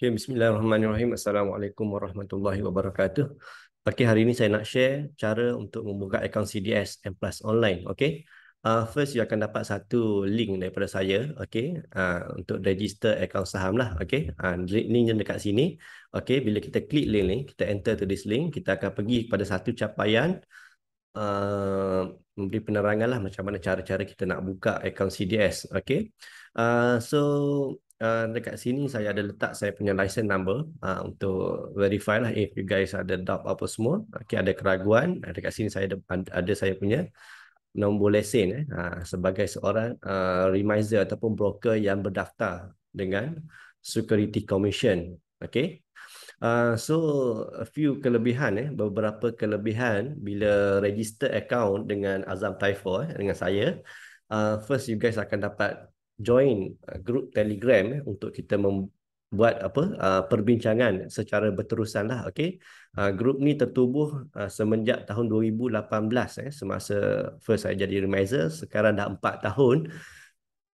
Okay, ya, bismillahirrahmanirrahim. Assalamualaikum warahmatullahi wabarakatuh. Okay, hari ini saya nak share cara untuk membuka akaun CDS M Plus online. Okay. Uh, first, you akan dapat satu link daripada saya okay, uh, untuk register akaun saham. Lah, okay. Uh, link dekat sini. Okay, bila kita klik link ni, kita enter to this link, kita akan pergi pada satu capaian uh, memberi penerangan lah macam mana cara-cara kita nak buka akaun CDS. Okay. Uh, so, uh, dekat sini saya ada letak saya punya license number uh, untuk verify lah if you guys ada doubt apa semua okay, ada keraguan uh, dekat sini saya ada, ada saya punya nombor lesen eh, uh, sebagai seorang uh, remiser ataupun broker yang berdaftar dengan security commission okay. Uh, so a few kelebihan eh beberapa kelebihan bila register account dengan Azam Typho eh, dengan saya uh, first you guys akan dapat join uh, grup Telegram eh, untuk kita membuat apa uh, perbincangan secara berterusan lah. Okay, uh, grup ni tertubuh uh, semenjak tahun 2018 eh, semasa first saya jadi remiser. Sekarang dah 4 tahun.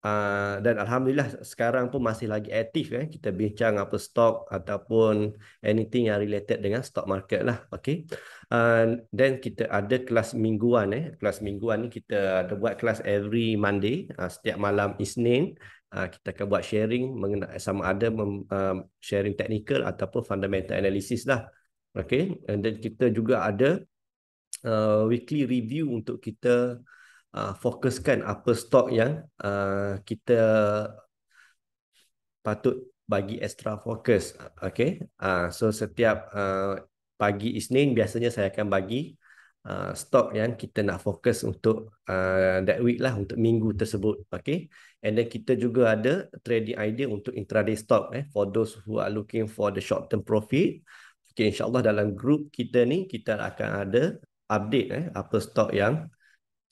Ah, dan alhamdulillah sekarang pun masih lagi aktif eh kita bincang apa stock ataupun anything yang related dengan stock market lah okey uh, ah, then kita ada kelas mingguan eh kelas mingguan ni kita ada buat kelas every monday uh, setiap malam isnin uh, kita akan buat sharing mengenai sama ada mem, uh, sharing technical ataupun fundamental analysis lah okey and then kita juga ada uh, weekly review untuk kita uh, fokuskan apa stok yang uh, kita patut bagi extra fokus. Okay. Uh, so setiap uh, pagi Isnin biasanya saya akan bagi uh, stok yang kita nak fokus untuk uh, that week lah untuk minggu tersebut. Okay. And then kita juga ada trading idea untuk intraday stock eh, for those who are looking for the short term profit. Okay, insyaAllah dalam group kita ni kita akan ada update eh, apa stok yang uh,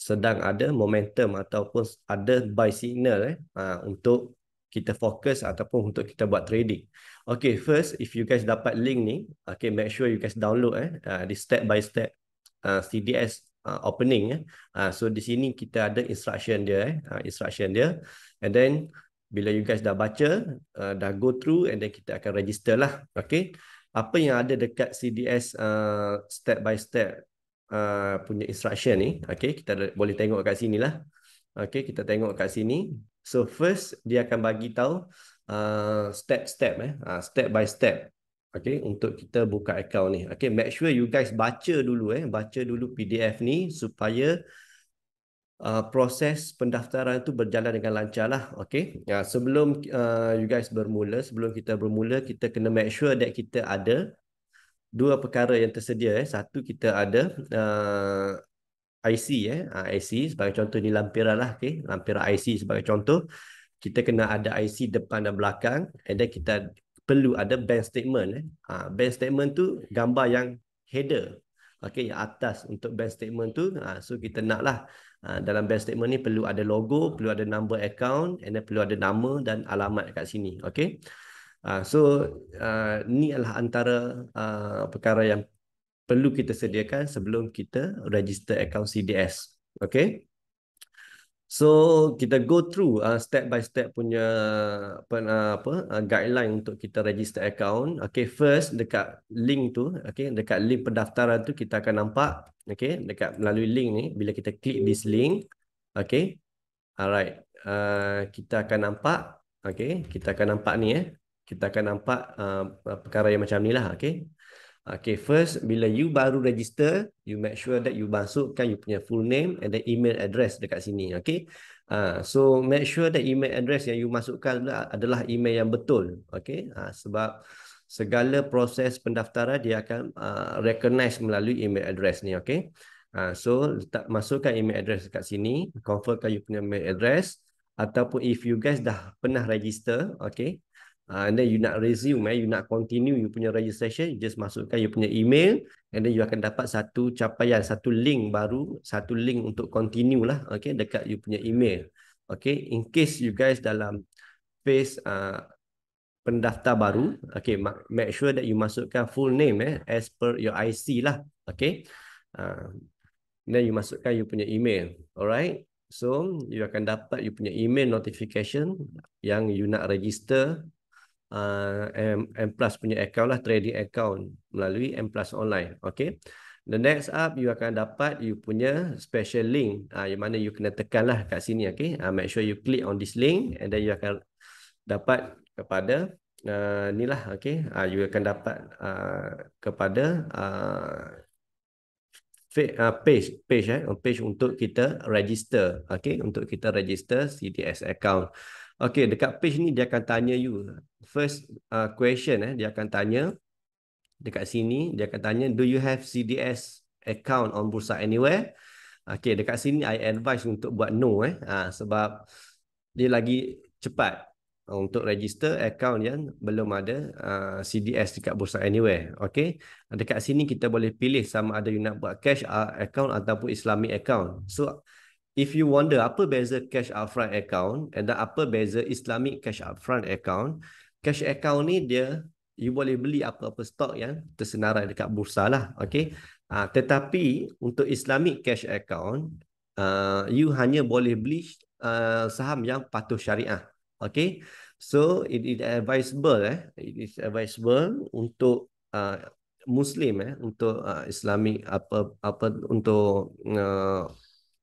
sedang ada momentum ataupun ada buy signal eh, uh, untuk kita fokus ataupun untuk kita buat trading. Okay, first if you guys dapat link ni, okay, make sure you guys download eh, uh, di step by step uh, CDS uh, opening. Eh. Uh, so di sini kita ada instruction dia, eh, uh, instruction dia, and then bila you guys dah baca, uh, dah go through, and then kita akan register lah. Okay, apa yang ada dekat CDS uh, step by step Uh, punya instruction ni. Okay, kita boleh tengok kat sini lah. Okay, kita tengok kat sini. So first, dia akan bagi tahu step-step, uh, eh, uh, step by step. Okay, untuk kita buka account ni. Okay, make sure you guys baca dulu, eh, baca dulu PDF ni supaya Uh, proses pendaftaran itu berjalan dengan lancar lah. Okay. Uh, sebelum uh, you guys bermula, sebelum kita bermula, kita kena make sure that kita ada dua perkara yang tersedia eh satu kita ada uh, IC eh uh, eh. ha, IC sebagai contoh ni lah, okey lampiran IC sebagai contoh kita kena ada IC depan dan belakang and then kita perlu ada bank statement eh uh, bank statement tu gambar yang header okey yang atas untuk bank statement tu uh, so kita naklah uh, dalam bank statement ni perlu ada logo perlu ada number account and then perlu ada nama dan alamat kat sini okey Uh, so uh, ni adalah antara uh, perkara yang perlu kita sediakan sebelum kita register akaun CDS. Okay. So kita go through uh, step by step punya uh, apa uh, guideline untuk kita register account. Okay, first dekat link tu, okay, dekat link pendaftaran tu kita akan nampak, okay, dekat melalui link ni bila kita klik this link, okay, alright, uh, kita akan nampak, okay, kita akan nampak ni eh, kita akan nampak uh, uh, perkara yang macam ni lah. Okay. Okay, first, bila you baru register, you make sure that you masukkan you punya full name and the email address dekat sini. Okay, uh, so make sure that email address yang you masukkan adalah email yang betul. Okay, uh, sebab segala proses pendaftaran dia akan uh, recognize melalui email address ni. Okay, uh, so letak, masukkan email address dekat sini, confirmkan you punya email address ataupun if you guys dah pernah register, okay, Ah, and then you nak resume eh, you nak continue you punya registration you just masukkan you punya email and then you akan dapat satu capaian satu link baru satu link untuk continue lah okay, dekat you punya email okay, in case you guys dalam phase uh, pendaftar baru okay, make sure that you masukkan full name eh, as per your IC lah okay. uh, then you masukkan you punya email alright So, you akan dapat you punya email notification yang you nak register uh, M Plus punya account lah trading account melalui M Plus online. Okay. The next up you akan dapat you punya special link uh, yang mana you kena tekan lah kat sini. Okay. Uh, make sure you click on this link and then you akan dapat kepada uh, ni lah. Okay. Uh, you akan dapat uh, kepada uh, uh page page eh page untuk kita register okay? untuk kita register CDS account Okay, dekat page ni dia akan tanya you. First uh, question, eh, dia akan tanya. Dekat sini, dia akan tanya, do you have CDS account on Bursa Anywhere? Okay, dekat sini I advise untuk buat no. eh, uh, Sebab dia lagi cepat untuk register account yang belum ada uh, CDS dekat Bursa Anywhere. Okay, dekat sini kita boleh pilih sama ada you nak buat cash uh, account ataupun Islamic account. So, if you wonder apa beza cash upfront account and the apa beza Islamic cash upfront account, cash account ni dia you boleh beli apa-apa stok yang tersenarai dekat bursa lah. Okay. Uh, tetapi untuk Islamic cash account, uh, you hanya boleh beli uh, saham yang patuh syariah. Okay. So it is advisable eh it is advisable untuk uh, muslim eh untuk uh, islamic apa apa untuk uh,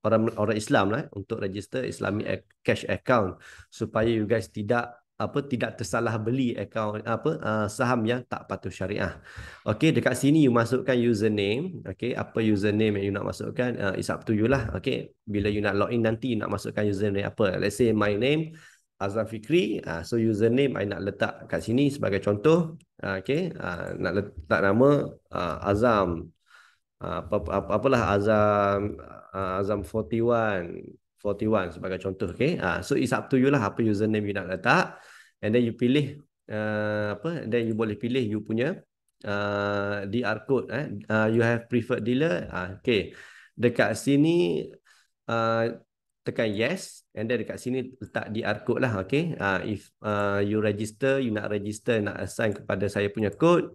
orang orang Islam lah eh, untuk register Islamic cash account supaya you guys tidak apa tidak tersalah beli account apa uh, saham yang tak patuh syariah. Okey dekat sini you masukkan username, okey apa username yang you nak masukkan uh, is up to you lah. Okey bila you nak login nanti you nak masukkan username apa? Let's say my name Azam Fikri. Uh, so username I nak letak kat sini sebagai contoh. Uh, okey uh, nak letak nama uh, Azam Ah, apa apa apalah azam ah, azam 41 41 sebagai contoh okey uh, ah, so it's up to you lah apa username you nak letak and then you pilih uh, apa and then you boleh pilih you punya uh, DR code eh uh, you have preferred dealer uh, okey dekat sini uh, tekan yes and then dekat sini letak DR code lah okey uh, if uh, you register you nak register nak assign kepada saya punya code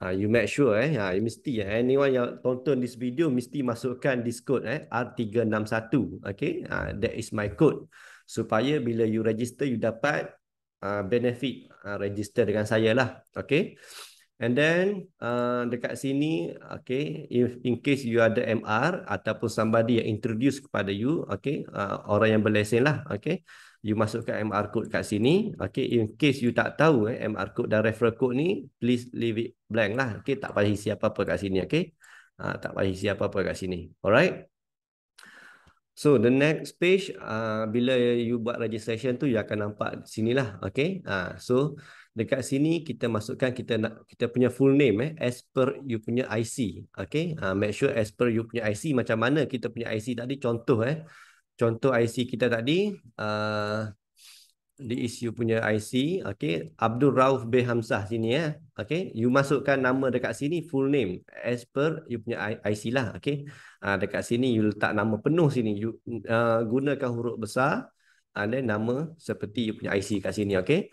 Ha, you make sure eh. Ha, you mesti eh. Anyone yang tonton this video mesti masukkan this code eh. R361. Okay. Ha, that is my code. Supaya bila you register, you dapat uh, benefit uh, register dengan saya lah. Okay. And then uh, dekat sini, okay. If, in case you ada MR ataupun somebody yang introduce kepada you, okay. Uh, orang yang berlesen lah. Okay you masukkan MR code kat sini. Okay, in case you tak tahu eh, MR code dan referral code ni, please leave it blank lah. Okay, tak payah isi apa-apa kat sini. Okay, ha, tak payah isi apa-apa kat sini. Alright. So the next page, uh, bila you buat registration tu, you akan nampak sini lah. Okay, uh, so dekat sini kita masukkan kita nak kita punya full name eh, as per you punya IC. Okay, uh, make sure as per you punya IC macam mana kita punya IC tadi contoh eh contoh IC kita tadi uh, di uh, isu punya IC okey Abdul Rauf B Hamzah sini ya eh. okey you masukkan nama dekat sini full name as per you punya IC lah okey uh, ah, dekat sini you letak nama penuh sini you uh, gunakan huruf besar ada uh, nama seperti you punya IC kat sini okey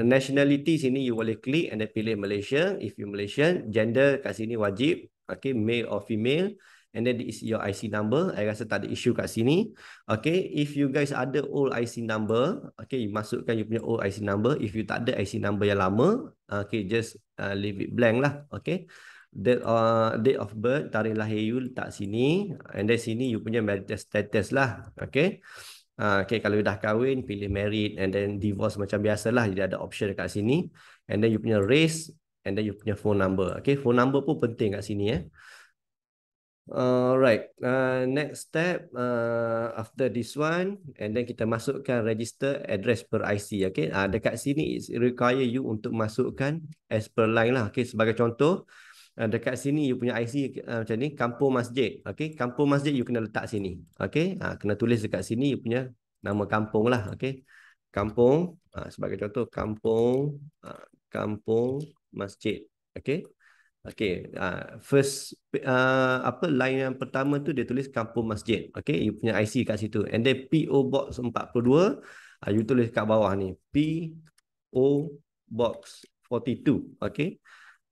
the nationality sini you boleh klik and then pilih Malaysia if you Malaysian gender kat sini wajib okey male or female and then this is your IC number. I rasa tak ada issue kat sini. Okay, if you guys ada old IC number, okay, you masukkan you punya old IC number. If you tak ada IC number yang lama, okay, just uh, leave it blank lah. Okay, date, uh, date of birth, tarikh lahir you tak sini. And then sini you punya marital status lah. Okay. Uh, okay, kalau dah kahwin, pilih married and then divorce macam biasalah. Jadi ada option kat sini. And then you punya race and then you punya phone number. Okay, phone number pun penting kat sini. Eh. Alright, uh, next step uh, after this one and then kita masukkan register address per IC. Okay, uh, dekat sini it require you untuk masukkan as per line lah. Okay, sebagai contoh uh, dekat sini you punya IC uh, macam ni, kampung masjid. Okay, kampung masjid you kena letak sini. Okay, uh, kena tulis dekat sini you punya nama kampung lah. Okay, kampung uh, sebagai contoh kampung uh, kampung masjid. Okay, Okay, uh, ah, first uh, apa line yang pertama tu dia tulis Kampung Masjid. okay, you punya IC kat situ. And then PO Box 42, uh, ah, you tulis kat bawah ni. PO Box 42. okay,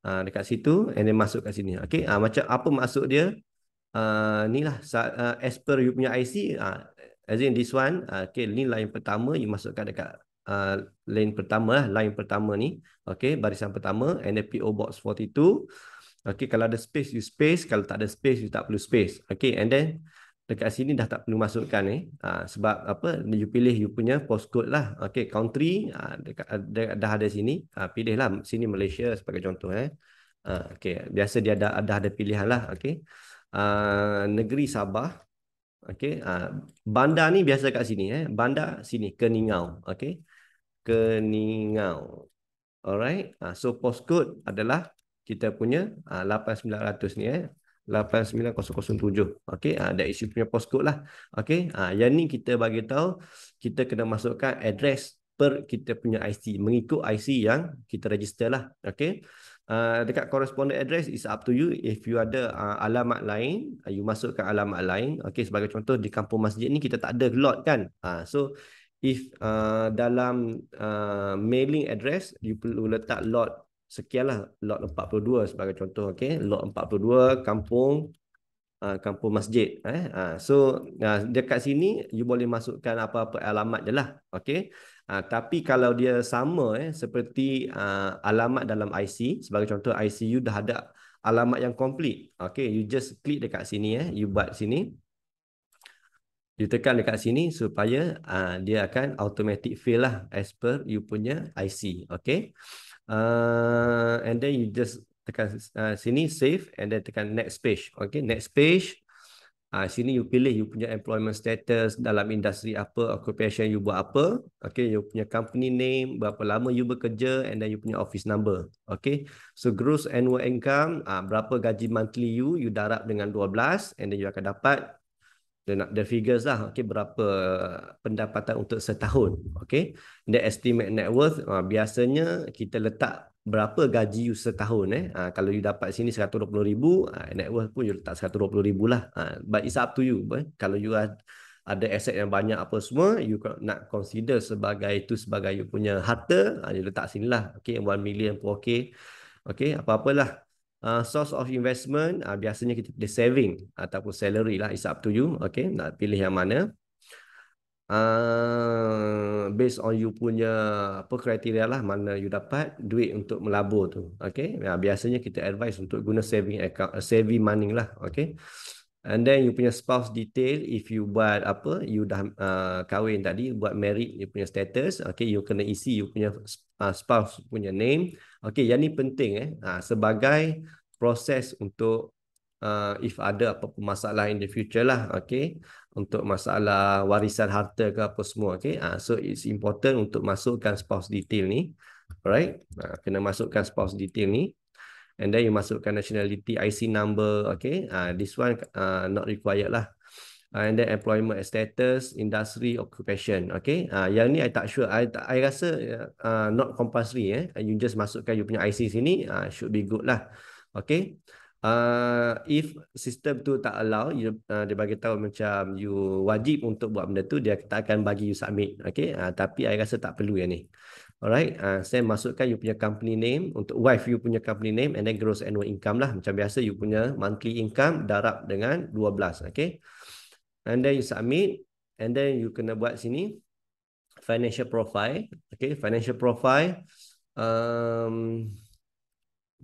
Uh, dekat situ and then masuk kat sini. okay, uh, macam apa masuk dia? Uh, ni lah, uh, as per you punya IC, uh, as in this one, uh, okay, ni line pertama you masukkan dekat Uh, lane pertama lah, line pertama ni. Okay, barisan pertama, NPO box 42. Okay, kalau ada space, you space. Kalau tak ada space, you tak perlu space. Okay, and then dekat sini dah tak perlu masukkan eh. Ha, sebab apa, you pilih you punya postcode lah. Okay, country ha, dekat, ah, de, dah ada sini. Ha, pilih lah, sini Malaysia sebagai contoh eh. Ha, okay, biasa dia ada dah ada pilihan lah. Okay, ha, negeri Sabah. Okay, ha, bandar ni biasa kat sini eh. Bandar sini, Keningau. Okay, Keningau. Alright. Uh, so postcode adalah kita punya uh, ah, 8900 ni eh. 89007. Okey, ah uh, dah isi punya postcode lah. Okey, ah yang ni kita bagi tahu kita kena masukkan address per kita punya IC mengikut IC yang kita register lah. Okey. Uh, dekat corresponding address is up to you if you ada uh, alamat lain you masukkan alamat lain okey sebagai contoh di kampung masjid ni kita tak ada lot kan uh, so if uh, dalam uh, mailing address you perlu letak lot sekianlah lot 42 sebagai contoh okey lot 42 kampung uh, kampung masjid eh uh, so uh, dekat sini you boleh masukkan apa-apa alamat jelah okey uh, tapi kalau dia sama eh seperti uh, alamat dalam IC sebagai contoh IC you dah ada alamat yang complete okey you just click dekat sini eh you buat sini you tekan dekat sini supaya uh, dia akan automatic fill lah as per you punya IC okay uh, and then you just tekan uh, sini save and then tekan next page okay next page uh, sini you pilih you punya employment status dalam industri apa occupation you buat apa okay you punya company name berapa lama you bekerja and then you punya office number okay so gross annual income uh, berapa gaji monthly you you darab dengan 12 and then you akan dapat the, the figures lah okey berapa pendapatan untuk setahun okey. the estimate net worth uh, biasanya kita letak berapa gaji you setahun eh uh, kalau you dapat sini 120,000 uh, ah, net worth pun you letak 120,000 lah uh, but it's up to you eh? kalau you are, ada aset yang banyak apa semua you nak consider sebagai itu sebagai you punya harta uh, you letak sinilah Okey, 1 million pun okay okey apa-apalah uh, source of investment uh, biasanya kita pilih saving ataupun salary lah it's up to you okay nak pilih yang mana uh, based on you punya apa kriteria lah mana you dapat duit untuk melabur tu okay uh, biasanya kita advise untuk guna saving account uh, saving money lah okay And then you punya spouse detail if you buat apa you dah uh, kahwin tadi buat married you punya status okay you kena isi you punya uh, spouse punya name Okey, yang ni penting eh. Ha, sebagai proses untuk uh, if ada apa, apa masalah in the future lah, okey. Untuk masalah warisan harta ke apa semua, okey. Ha, so it's important untuk masukkan spouse detail ni. Alright? Ha, kena masukkan spouse detail ni. And then you masukkan nationality IC number, okey. Ah, this one uh, not required lah uh, and then employment status, industry, occupation. Okay, uh, yang ni I tak sure. I, I rasa uh, uh, not compulsory. Eh. Uh, you just masukkan you punya IC sini, uh, should be good lah. Okay. Uh, if sistem tu tak allow, you, uh, dia bagi tahu macam you wajib untuk buat benda tu, dia tak akan bagi you submit. Okay, uh, tapi saya rasa tak perlu yang ni. Alright, uh, saya masukkan you punya company name untuk wife you punya company name and then gross annual income lah. Macam biasa you punya monthly income darab dengan 12. Okay and then you submit and then you kena buat sini financial profile okay financial profile um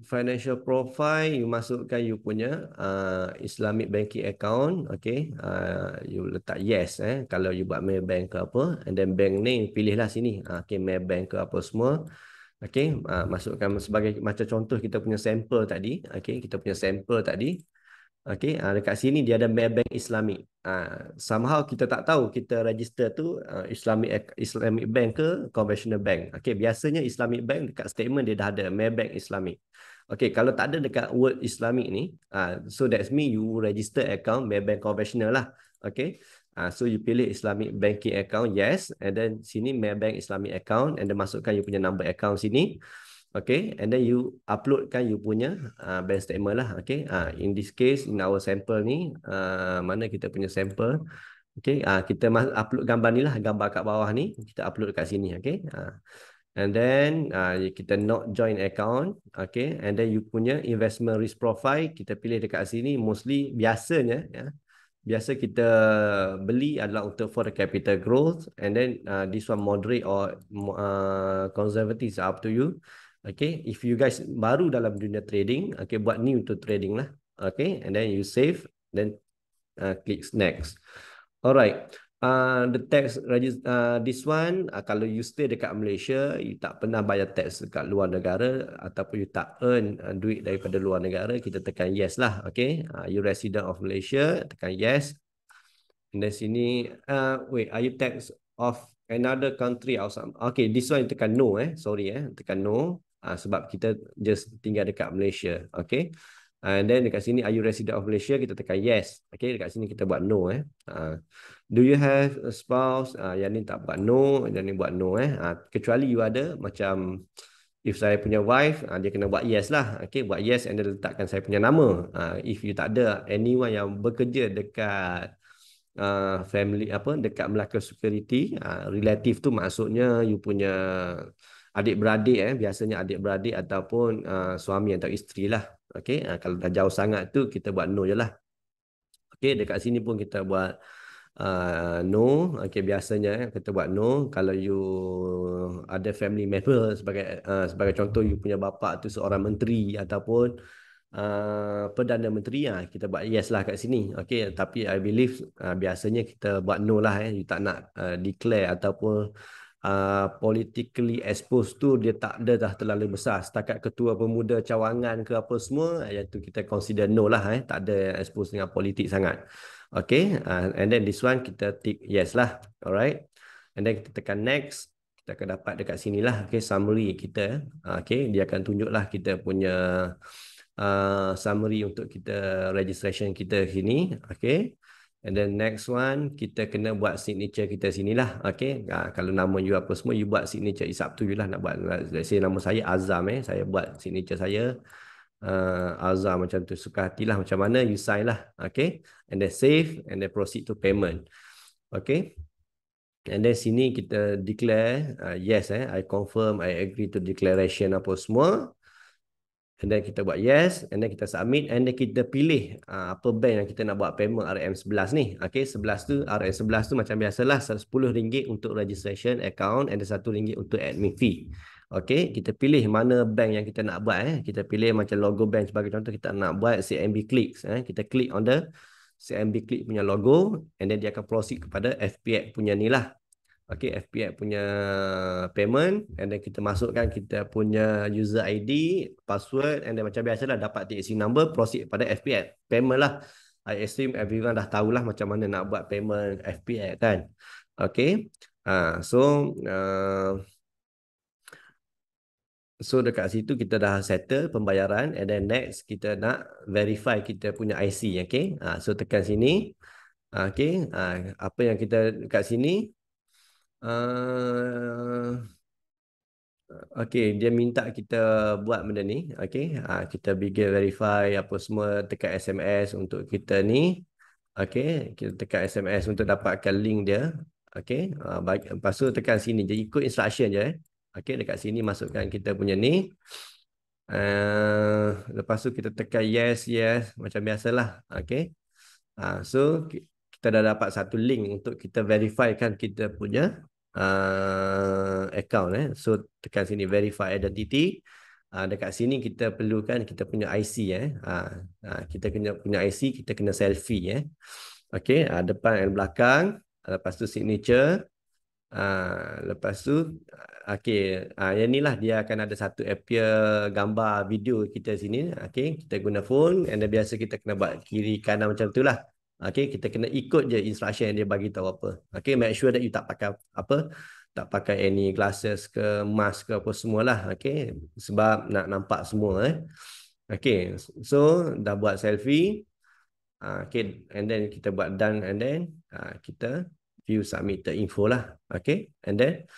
financial profile you masukkan you punya uh, Islamic banking account okay uh, you letak yes eh kalau you buat Maybank ke apa and then bank name pilihlah sini uh, okay Maybank ke apa semua okay uh, masukkan sebagai macam contoh kita punya sample tadi okay kita punya sample tadi Okey, uh, dekat sini dia ada Maybank Islamic. Ah uh, somehow kita tak tahu kita register tu uh, Islamic Islamic bank ke conventional bank. Okey, biasanya Islamic bank dekat statement dia dah ada Maybank Islamic. Okey, kalau tak ada dekat word Islamic ni, ah uh, so that's me you register account Maybank conventional lah. Okey. Uh, so you pilih Islamic banking account yes and then sini Maybank Islamic account and then masukkan you punya number account sini. Okay, and then you uploadkan you punya uh, bank statement lah. Okay, uh, in this case, in our sample ni, uh, mana kita punya sample. Okay, uh, kita mas upload gambar ni lah, gambar kat bawah ni. Kita upload kat sini, okay. Uh, and then, uh, kita not join account. Okay, and then you punya investment risk profile, kita pilih dekat sini. Mostly, biasanya, ya. Biasa kita beli adalah untuk for the capital growth and then uh, this one moderate or uh, conservative up to you. Okay, if you guys baru dalam dunia trading, okay, buat ni untuk trading lah. Okay, and then you save, then uh, click next. Alright, uh, the tax register uh, this one, uh, kalau you stay dekat Malaysia, you tak pernah bayar tax dekat luar negara ataupun you tak earn uh, duit daripada luar negara, kita tekan yes lah. Okay, uh, you resident of Malaysia, tekan yes. And then sini, uh, wait, are you tax of another country outside? Okay, this one tekan no eh, sorry eh, tekan no uh, sebab kita just tinggal dekat Malaysia okay. Ah, and then dekat sini are you resident of Malaysia kita tekan yes okay. dekat sini kita buat no eh uh, do you have a spouse uh, yang ni tak buat no yang ni buat no eh uh, kecuali you ada macam if saya punya wife uh, dia kena buat yes lah okay. buat yes and then letakkan saya punya nama uh, if you tak ada anyone yang bekerja dekat Uh, family apa dekat Melaka Security uh, relative tu maksudnya you punya adik-beradik eh biasanya adik-beradik ataupun uh, suami atau isteri lah okey uh, kalau dah jauh sangat tu kita buat no jelah okey dekat sini pun kita buat uh, no okey biasanya eh, kita buat no kalau you ada family member sebagai uh, sebagai contoh you punya bapa tu seorang menteri ataupun Uh, Perdana Menteri ya, kita buat yes lah kat sini okay, tapi I believe uh, biasanya kita buat no lah eh. you tak nak uh, declare ataupun uh, politically exposed tu dia tak ada dah terlalu besar setakat ketua pemuda cawangan ke apa semua iaitu eh, kita consider no lah eh tak ada yang exposed dengan politik sangat okey uh, and then this one kita tick yes lah alright and then kita tekan next kita akan dapat dekat sini lah. okey summary kita eh. uh, okey dia akan tunjuk lah kita punya uh, summary untuk kita registration kita sini okey And then next one, kita kena buat signature kita sini lah. Okay. Uh, kalau nama you apa semua, you buat signature. It's up to you lah nak buat. Let's say nama saya Azam eh. Saya buat signature saya. Uh, Azam macam tu. Suka hati lah macam mana. You sign lah. Okay. And then save. And then proceed to payment. Okay. And then sini kita declare. Uh, yes eh. I confirm. I agree to declaration apa semua and then kita buat yes and then kita submit and then kita pilih uh, apa bank yang kita nak buat payment RM11 ni okay? 11 tu RM11 tu macam biasalah RM10 untuk registration account and RM1 untuk admin fee okay? kita pilih mana bank yang kita nak buat eh kita pilih macam logo bank sebagai contoh kita nak buat CMB clicks eh kita klik on the CMB click punya logo and then dia akan proceed kepada FPX punya ni lah okay, FPX punya payment and then kita masukkan kita punya user ID, password and then macam biasalah dapat TAC number proceed pada FPX. Payment lah. I assume everyone dah tahulah macam mana nak buat payment FPX kan. Okay. Uh, ha, so, uh, so dekat situ kita dah settle pembayaran and then next kita nak verify kita punya IC. Okay. Uh, ha, so tekan sini. Okay, uh, ha, apa yang kita dekat sini Eh, okay, dia minta kita buat benda ni. Okay, uh, kita begin verify apa semua tekan SMS untuk kita ni. Okay, kita tekan SMS untuk dapatkan link dia. Okay, uh, baik, lepas tu tekan sini. Jadi ikut instruction je. Eh. Okay, dekat sini masukkan kita punya ni. Uh, lepas tu kita tekan yes, yes. Macam biasalah. Okay. Uh, so, kita dah dapat satu link untuk kita verifikan kita punya uh, account eh so tekan sini verify identity uh, dekat sini kita perlukan kita punya IC eh uh, uh, kita kena punya IC kita kena selfie eh okey uh, depan dan belakang uh, lepas tu signature uh, lepas tu uh, okey uh, yang inilah dia akan ada satu appear gambar video kita sini okey kita guna phone and biasa kita kena buat kiri kanan macam tu lah. Okay, kita kena ikut je instruction yang dia bagi tahu apa. Okay, make sure that you tak pakai apa, tak pakai any glasses ke mask ke apa lah. Okay, sebab nak nampak semua. Eh. Okay, so dah buat selfie. Ah, okay, and then kita buat done and then uh, kita you submit the info lah. Okay, and then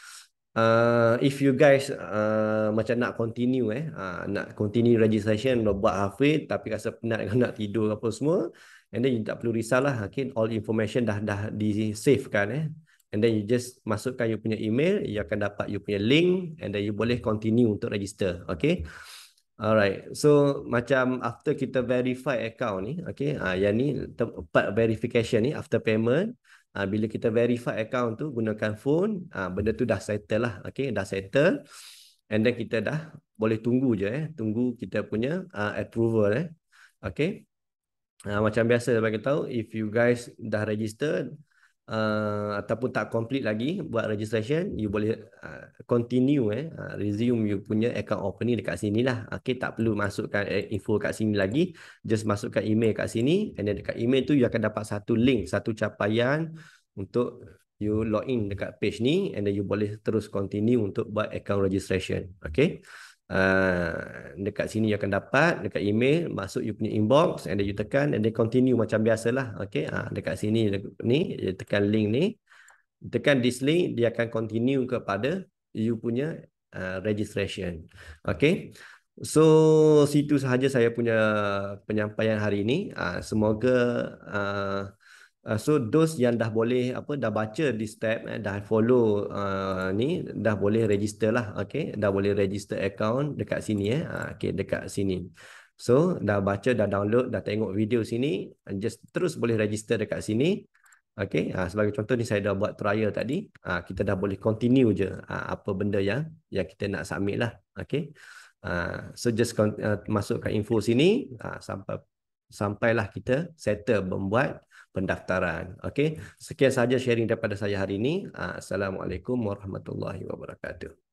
uh, if you guys uh, macam nak continue eh, uh, nak continue registration, dah buat halfway tapi rasa penat nak tidur apa semua, and then you tak perlu risaulah okay all information dah dah di save kan eh and then you just masukkan you punya email you akan dapat you punya link and then you boleh continue untuk register okay alright so macam after kita verify account ni okay ah uh, yang ni part verification ni after payment uh, bila kita verify account tu gunakan phone ah uh, benda tu dah settle lah okay dah settle and then kita dah boleh tunggu je eh tunggu kita punya uh, approval eh okay uh, macam biasa lah bagi tahu if you guys dah registered Uh, ah, ataupun tak complete lagi buat registration you boleh uh, continue eh uh, resume you punya account opening dekat sini lah okay, tak perlu masukkan eh, info kat sini lagi just masukkan email kat sini and then dekat email tu you akan dapat satu link satu capaian untuk you login dekat page ni and then you boleh terus continue untuk buat account registration okay Ah, dekat sini you akan dapat dekat email masuk you punya inbox and then you tekan and then continue macam biasalah okey uh, ah, dekat sini ni you tekan link ni tekan this link dia akan continue kepada you punya uh, registration okey So situ sahaja saya punya penyampaian hari ini. Uh, semoga uh, Uh, so those yang dah boleh apa dah baca di step eh, dah follow uh, ni dah boleh register lah okay dah boleh register account dekat sini eh uh, okay dekat sini so dah baca dah download dah tengok video sini just terus boleh register dekat sini okay uh, sebagai contoh ni saya dah buat trial tadi uh, kita dah boleh continue je uh, apa benda yang yang kita nak submit lah okay uh, so just con- uh, masuk info sini uh, sampai sampailah kita settle membuat pendaftaran. Okey, sekian sahaja sharing daripada saya hari ini. Assalamualaikum warahmatullahi wabarakatuh.